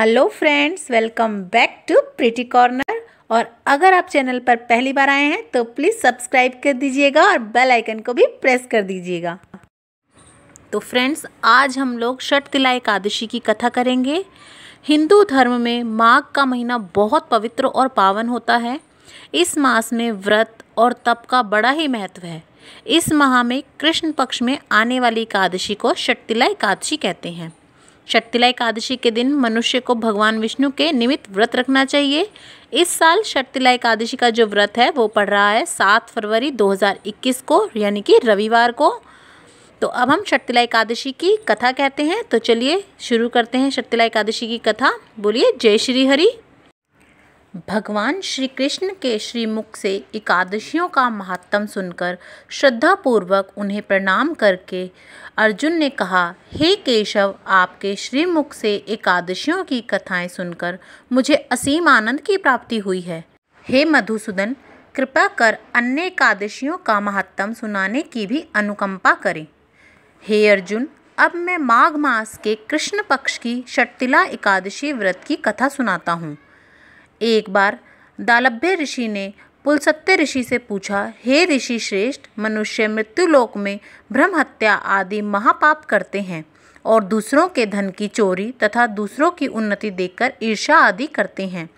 hello friends welcome back to pretty corner और अगर आप चैनल पर पहली बार आए हैं तो प्लीज़ सब्सक्राइब कर दीजिएगा और बेल आइकन को भी प्रेस कर दीजिएगा तो फ्रेंड्स आज हम लोग षट तिला एकादशी की कथा करेंगे हिंदू धर्म में माघ का महीना बहुत पवित्र और पावन होता है इस मास में व्रत और तप का बड़ा ही महत्व है इस माह में कृष्ण पक्ष में आने वाली एकादशी को षट तिला एकादशी कहते हैं शक्तिला एकादशी के दिन मनुष्य को भगवान विष्णु के निमित्त व्रत रखना चाहिए इस साल शक्तिला एकादशी का जो व्रत है वो पड़ रहा है सात फरवरी 2021 को यानी कि रविवार को तो अब हम शक्तिला एकादशी की कथा कहते हैं तो चलिए शुरू करते हैं शक्तिला एकादशी की कथा बोलिए जय श्री हरि भगवान श्री कृष्ण के श्रीमुख से एकादशियों का महात्म सुनकर श्रद्धापूर्वक उन्हें प्रणाम करके अर्जुन ने कहा हे केशव आपके श्रीमुख से एकादशियों की कथाएं सुनकर मुझे असीम आनंद की प्राप्ति हुई है हे मधुसूदन कृपा कर अन्य एकादशियों का महात्म सुनाने की भी अनुकंपा करें हे अर्जुन अब मैं माघ मास के कृष्ण पक्ष की शटतिला एकादशी व्रत की कथा सुनाता हूँ एक बार दालभ्य ऋषि ने पुलसत्य ऋषि से पूछा हे ऋषि श्रेष्ठ मनुष्य मृत्युलोक में भ्रम हत्या आदि महापाप करते हैं और दूसरों के धन की चोरी तथा दूसरों की उन्नति देखकर ईर्षा आदि करते हैं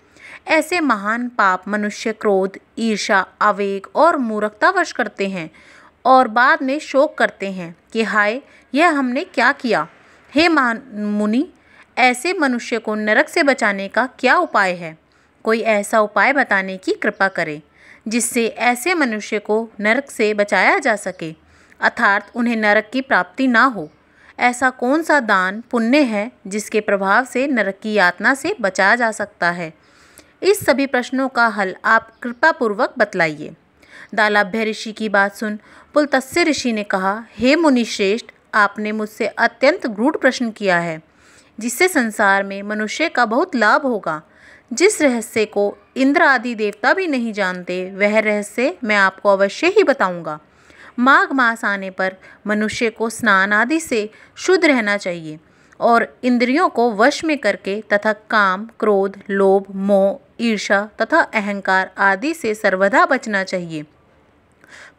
ऐसे महान पाप मनुष्य क्रोध ईर्षा आवेग और मूर्खतावश करते हैं और बाद में शोक करते हैं कि हाय यह हमने क्या किया हे महान मुनि ऐसे मनुष्य को नरक से बचाने का क्या उपाय है कोई ऐसा उपाय बताने की कृपा करें जिससे ऐसे मनुष्य को नरक से बचाया जा सके अर्थात उन्हें नरक की प्राप्ति ना हो ऐसा कौन सा दान पुण्य है जिसके प्रभाव से नरक की यातना से बचाया जा सकता है इस सभी प्रश्नों का हल आप कृपापूर्वक बतलाइए दालाभ्य ऋषि की बात सुन पुलतस्य ऋषि ने कहा हे मुनिश्रेष्ठ आपने मुझसे अत्यंत गूढ़ प्रश्न किया है जिससे संसार में मनुष्य का बहुत लाभ होगा जिस रहस्य को इंद्र आदि देवता भी नहीं जानते वह रहस्य मैं आपको अवश्य ही बताऊंगा माघ मास आने पर मनुष्य को स्नान आदि से शुद्ध रहना चाहिए और इंद्रियों को वश में करके तथा काम क्रोध लोभ मोह ईर्षा तथा अहंकार आदि से सर्वदा बचना चाहिए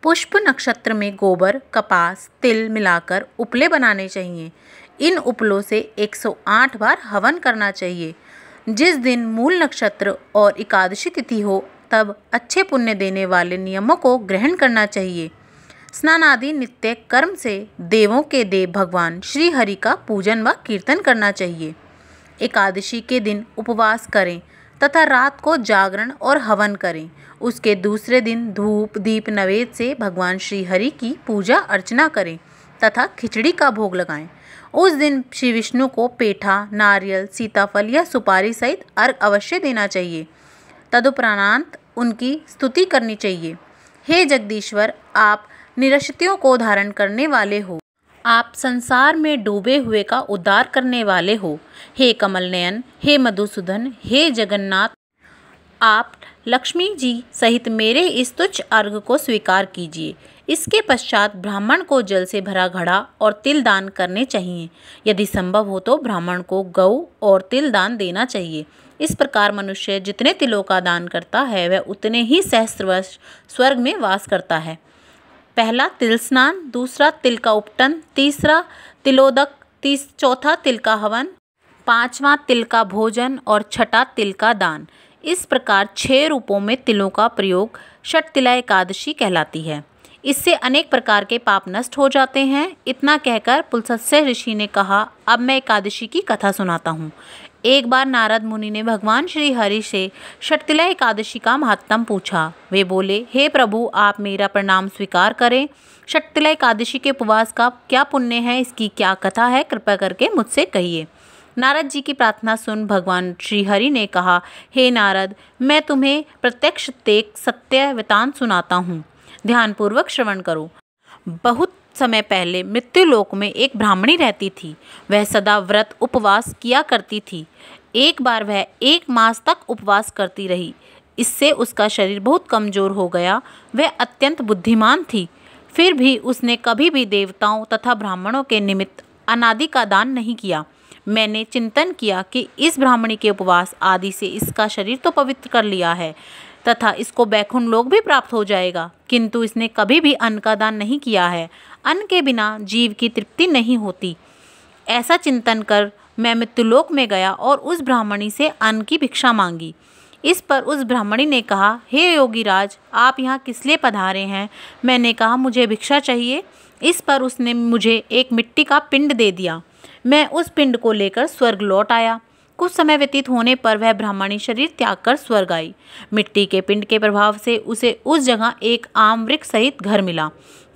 पुष्प नक्षत्र में गोबर कपास तिल मिलाकर उपले बनाने चाहिए इन उपलों से 108 बार हवन करना चाहिए जिस दिन मूल नक्षत्र और एकादशी तिथि हो तब अच्छे पुण्य देने वाले नियमों को ग्रहण करना चाहिए स्नान आदि नित्य कर्म से देवों के देव भगवान श्री हरि का पूजन व कीर्तन करना चाहिए एकादशी के दिन उपवास करें तथा रात को जागरण और हवन करें उसके दूसरे दिन धूप दीप नवेद से भगवान श्री हरि की पूजा अर्चना करें तथा खिचड़ी का भोग लगाएं उस दिन श्री विष्णु को पेठा नारियल सीताफल या सुपारी सहित अर्घ अवश्य देना चाहिए तदुपरांत उनकी स्तुति करनी चाहिए हे जगदीश्वर आप निरशतियों को धारण करने वाले हो आप संसार में डूबे हुए का उद्धार करने वाले हो हे कमल नयन हे मधुसूदन हे जगन्नाथ आप लक्ष्मी जी सहित मेरे इस तुच्छ अर्घ को स्वीकार कीजिए इसके पश्चात ब्राह्मण को जल से भरा घड़ा और तिल दान करने चाहिए यदि संभव हो तो ब्राह्मण को गऊ और तिल दान देना चाहिए इस प्रकार मनुष्य जितने तिलों का दान करता है वह उतने ही सहस्त्रवर्ष स्वर्ग में वास करता है पहला तिल स्नान दूसरा तिल का उपटन तीसरा तिलोदक तीस चौथा तिल का हवन पांचवा तिल का भोजन और छठा तिल का दान इस प्रकार छः रूपों में तिलों का प्रयोग षट तिला एकादशी कहलाती है इससे अनेक प्रकार के पाप नष्ट हो जाते हैं इतना कहकर पुलसस्य ऋषि ने कहा अब मैं एकादशी की कथा सुनाता हूँ एक बार नारद मुनि ने भगवान श्री हरि से शटतिला एकादशी का महत्तम पूछा वे बोले हे प्रभु आप मेरा प्रणाम स्वीकार करें शटतिला एकादशी के उपवास का क्या पुण्य है इसकी क्या कथा है कृपया करके मुझसे कहिए नारद जी की प्रार्थना सुन भगवान श्री हरि ने कहा हे नारद मैं तुम्हें प्रत्यक्ष तेक सत्य वितान सुनाता हूँ ध्यानपूर्वक श्रवण करो बहुत समय पहले मृत्यु लोक में एक ब्राह्मणी रहती थी वह सदा व्रत उपवास किया करती थी एक बार वह एक मास तक उपवास करती रही इससे उसका शरीर बहुत कमज़ोर हो गया वह अत्यंत बुद्धिमान थी फिर भी उसने कभी भी देवताओं तथा ब्राह्मणों के निमित्त अनादि का दान नहीं किया मैंने चिंतन किया कि इस ब्राह्मणी के उपवास आदि से इसका शरीर तो पवित्र कर लिया है तथा इसको बैकुंठ लोक भी प्राप्त हो जाएगा किंतु इसने कभी भी अन्न का दान नहीं किया है अन्न के बिना जीव की तृप्ति नहीं होती ऐसा चिंतन कर मैं मृत्युलोक में गया और उस ब्राह्मणी से अन्न की भिक्षा मांगी इस पर उस ब्राह्मणी ने कहा हे hey योगीराज आप यहाँ किस लिए पधारे हैं मैंने कहा मुझे भिक्षा चाहिए इस पर उसने मुझे एक मिट्टी का पिंड दे दिया मैं उस पिंड को लेकर स्वर्ग लौट आया कुछ समय व्यतीत होने पर वह ब्राह्मणी शरीर त्याग कर स्वर्ग आई मिट्टी के पिंड के प्रभाव से उसे उस जगह एक आम वृक्ष सहित घर मिला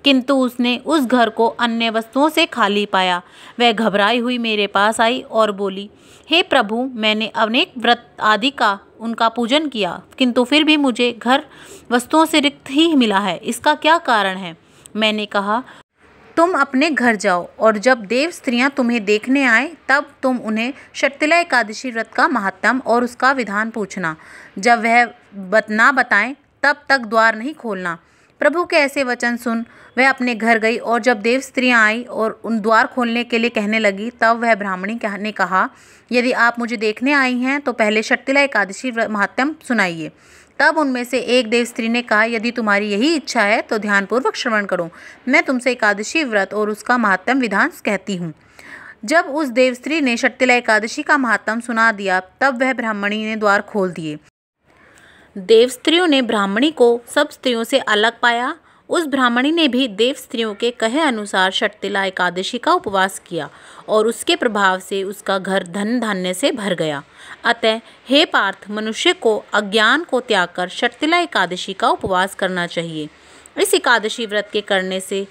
किंतु उसने उस घर को अन्य वस्तुओं से खाली पाया वह घबराई हुई मेरे पास आई और बोली हे प्रभु मैंने अनेक व्रत आदि का उनका पूजन किया किंतु फिर भी मुझे घर वस्तुओं से रिक्त ही मिला है इसका क्या कारण है मैंने कहा तुम अपने घर जाओ और जब देव स्त्रियां तुम्हें देखने आए तब तुम उन्हें शटतिला एकादशी व्रत का महात्म और उसका विधान पूछना जब वह बत ना बताएं तब तक द्वार नहीं खोलना प्रभु के ऐसे वचन सुन वह अपने घर गई और जब देव स्त्रियाँ आई और उन द्वार खोलने के लिए कहने लगी तब वह ब्राह्मणी ने कहा यदि आप मुझे देखने आई हैं तो पहले शक्तिला एकादशी महात्म सुनाइए तब उनमें से एक देव स्त्री ने कहा यदि तुम्हारी यही इच्छा है तो ध्यानपूर्वक श्रवण करो मैं तुमसे एकादशी व्रत और उसका महात्म विधान कहती हूँ जब उस देवस्त्री ने शक्तिला एकादशी का महात्म सुना दिया तब वह ब्राह्मणी ने द्वार खोल दिए देव स्त्रियों ने ब्राह्मणी को सब स्त्रियों से अलग पाया उस ब्राह्मणी ने भी देव स्त्रियों के कहे अनुसार शटतिला एकादशी का उपवास किया और उसके प्रभाव से उसका घर धन धान्य से भर गया अतः हे पार्थ मनुष्य को अज्ञान को त्याग कर शटतिला एकादशी का उपवास करना चाहिए इस एकादशी व्रत के करने से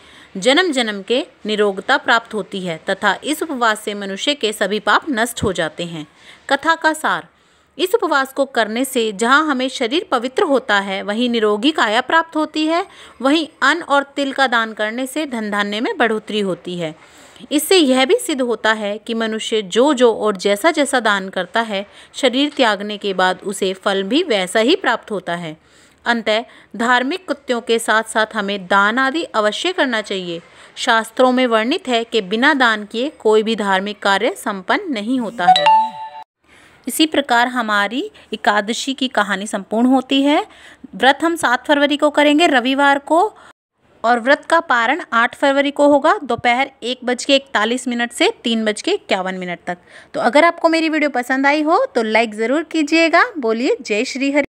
जन्म जन्म के निरोगता प्राप्त होती है तथा इस उपवास से मनुष्य के सभी पाप नष्ट हो जाते हैं कथा का सार इस उपवास को करने से जहाँ हमें शरीर पवित्र होता है वहीं निरोगी काया प्राप्त होती है वहीं अन्न और तिल का दान करने से धन धान्य में बढ़ोतरी होती है इससे यह भी सिद्ध होता है कि मनुष्य जो जो और जैसा जैसा दान करता है शरीर त्यागने के बाद उसे फल भी वैसा ही प्राप्त होता है अंतः धार्मिक कृत्यों के साथ साथ हमें दान आदि अवश्य करना चाहिए शास्त्रों में वर्णित है कि बिना दान किए कोई भी धार्मिक कार्य संपन्न नहीं होता है इसी प्रकार हमारी एकादशी की कहानी संपूर्ण होती है व्रत हम सात फरवरी को करेंगे रविवार को और व्रत का पारण आठ फरवरी को होगा दोपहर एक बज के इकतालीस मिनट से तीन बज के इक्यावन मिनट तक तो अगर आपको मेरी वीडियो पसंद आई हो तो लाइक ज़रूर कीजिएगा बोलिए जय श्री हरि